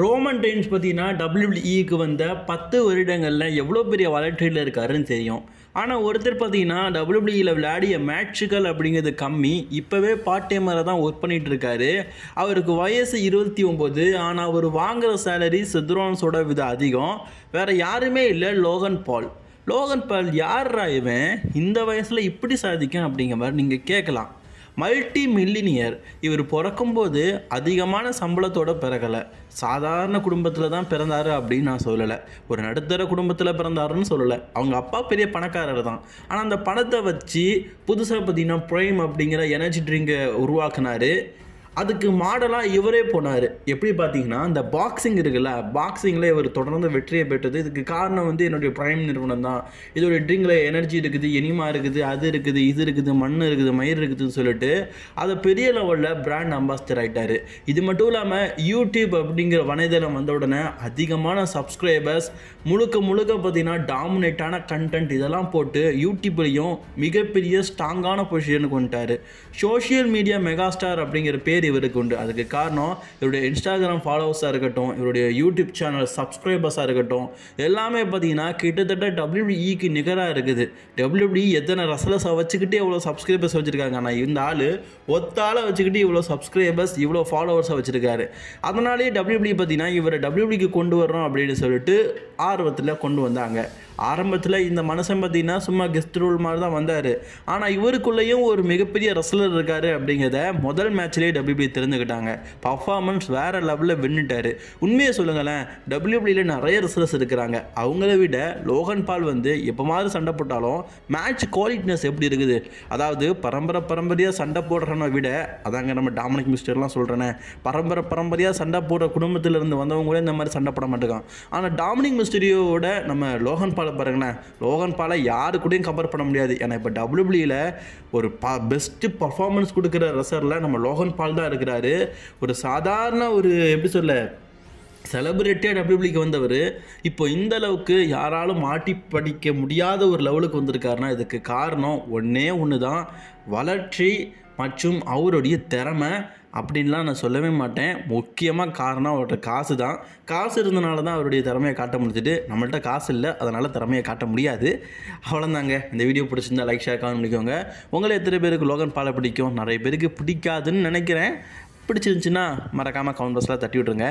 Roman times பார்த்தீங்கன்னா டபிள்யூபிள்இக்கு e வந்த பத்து வருடங்களில் எவ்வளோ பெரிய வளர்ச்சியில் இருக்காருன்னு தெரியும் ஆனால் ஒருத்தர் பார்த்தீங்கன்னா டபிள்யூபிள்இயில் e விளையாடிய மேட்சுகள் அப்படிங்கிறது கம்மி இப்போவே பார்ட் டைமரை தான் ஒர்க் பண்ணிகிட்டு இருக்காரு அவருக்கு வயசு இருபத்தி ஒம்பது ஆனால் அவர் வாங்குகிற சேலரி சித்ரோன்ஸோட வித அதிகம் வேறு யாருமே இல்லை லோகன் பால் லோகன் பால் யார் இவன் இந்த வயசில் இப்படி சாதிக்கும் அப்படிங்கிற மாதிரி நீங்கள் கேட்கலாம் மல்டி மில்லினியர் இவர் பிறக்கும்போது அதிகமான சம்பளத்தோட பிறகலை சாதாரண குடும்பத்தில் தான் பிறந்தார் அப்படின்னு நான் சொல்லலை ஒரு நடுத்தர குடும்பத்தில் பிறந்தாருன்னு சொல்லலை அவங்க அப்பா பெரிய பணக்காரர் தான் ஆனால் அந்த பணத்தை வச்சு புதுசாக பார்த்தீங்கன்னா ப்ரைம் அப்படிங்கிற எனர்ஜி ட்ரிங்கை உருவாக்குனாரு அதுக்கு மாடலாக இவரே போனார் எப்படி பார்த்தீங்கன்னா இந்த பாக்ஸிங் இருக்குல்ல பாக்ஸிங்கில் இவர் தொடர்ந்து வெற்றியை பெற்றது இதுக்கு காரணம் வந்து என்னுடைய ப்ரைம் நிறுவனம் தான் இதோடைய ட்ரிங்கில் எனர்ஜி இருக்குது எனிமா இருக்குது அது இருக்குது இது இருக்குது மண் இருக்குது மயிர் இருக்குதுன்னு சொல்லிட்டு அதை பெரிய லெவலில் பிராண்ட் அம்பாசிடர் ஆகிட்டார் இது மட்டும் இல்லாமல் யூடியூப் அப்படிங்கிற வலைதளம் வந்த உடனே அதிகமான சப்ஸ்கிரைபர்ஸ் முழுக்க முழுக்க பார்த்தீங்கன்னா டாமினேட்டான கண்டென்ட் இதெல்லாம் போட்டு யூடியூப்லேயும் மிகப்பெரிய ஸ்ட்ராங்கான பொசிஷனுக்கு வந்துட்டார் சோஷியல் மீடியா மெகா ஸ்டார் அப்படிங்கிற பேர் இவருக்கு உண்டு அதுக்கு காரணம் இவருடைய இன்ஸ்டாகிராம் ஃபாலோவர்ஸாக இருக்கட்டும் இவருடைய யூடியூப் சேனல் சப்ஸ்கிரைபர்ஸாக இருக்கட்டும் எல்லாமே பார்த்தீங்கன்னா கிட்டத்தட்ட டபிள்யூபிஇக்கு நிகராக இருக்குது டபிள்யூபிஇ எத்தனை ரசலஸாக வச்சுக்கிட்டு எவ்வளோ சப்ஸ்கிரைபர்ஸ் வச்சுருக்காங்க ஆனால் இந்த ஆள் ஒத்தால வச்சுக்கிட்டு இவ்வளோ சப்ஸ்கிரைபர்ஸ் இவ்வளோ ஃபாலோவர்ஸாக வச்சுருக்காரு அதனாலேயே டபிள்யூபிஇ பார்த்தீங்கன்னா இவரை டபிள்யூபிக்கு கொண்டு வரணும் அப்படின்னு சொல்லிட்டு ஆர்வத்தில் கொண்டு வந்தாங்க ஆரம்பத்தில் இந்த மனுஷன் பார்த்தீங்கன்னா சும்மா கெஸ்ட் ரூல் மாதிரி தான் வந்தார் ஆனால் இவருக்குள்ளேயும் ஒரு மிகப்பெரிய ரசலர் இருக்கார் அப்படிங்கிறத முதல் மேட்ச்லேயே டபிள்யூபி தெரிஞ்சுக்கிட்டாங்க பர்ஃபார்மன்ஸ் வேறு லெவலில் வின்னுட்டார் உண்மையை சொல்லுங்களேன் டபிள்யூபியில் நிறைய ரசலர்ஸ் இருக்கிறாங்க அவங்கள விட லோகன் பால் வந்து மாதிரி சண்டை போட்டாலும் மேட்ச் குவாலிட்டினஸ் எப்படி இருக்குது அதாவது பரம்பரை பரம்பரையாக சண்டை போடுறனை விட அதாங்க நம்ம டாமினிக் மிஸ்டர்லாம் சொல்கிறேனே பரம்பரை பரம்பரையாக சண்டை போடுற வந்தவங்க வந்தவங்களே இந்த மாதிரி சண்டை போட மாட்டேங்கான் ஆனால் டாமினிக் மிஸ்டரியோட நம்ம லோகன் பால் பாலை பாருங்கண்ணே லோகன் பாலை யாரு கூடயும் கம்பேர் பண்ண முடியாது ஏன்னா இப்போ டபிள்யூபிளியில் ஒரு பா பெஸ்ட்டு பர்ஃபார்மன்ஸ் கொடுக்குற ரசரில் நம்ம லோகன் பால் தான் இருக்கிறாரு ஒரு சாதாரண ஒரு எப்படி சொல்ல செலிப்ரிட்டியாக டபிள்யூபிளிக்கு வந்தவர் இப்போ இந்த அளவுக்கு யாராலும் மாட்டி படிக்க முடியாத ஒரு லெவலுக்கு வந்திருக்காருன்னா இதுக்கு காரணம் ஒன்றே ஒன்று தான் வளர்ச்சி மற்றும் அவருடைய திறமை அப்படின்லாம் நான் சொல்லவே மாட்டேன் முக்கியமாக காரணம் அவர்கிட்ட காசு தான் காசு இருந்தனால தான் அவருடைய திறமையை காட்ட முடிஞ்சுட்டு நம்மள்ட்ட காசு இல்லை அதனால் திறமையை காட்ட முடியாது அவ்வளோந்தாங்க இந்த வீடியோ பிடிச்சிருந்தா லைக் ஷேர் காமெண்ட் பண்ணிக்கோங்க உங்களை எத்தனை பேருக்கு லோகன் பாலை பிடிக்கும் நிறைய பேருக்கு பிடிக்காதுன்னு நினைக்கிறேன் பிடிச்சிருந்துச்சின்னா மறக்காமல் கவுண்ட் பஸ்லாம் தட்டி விட்ருங்க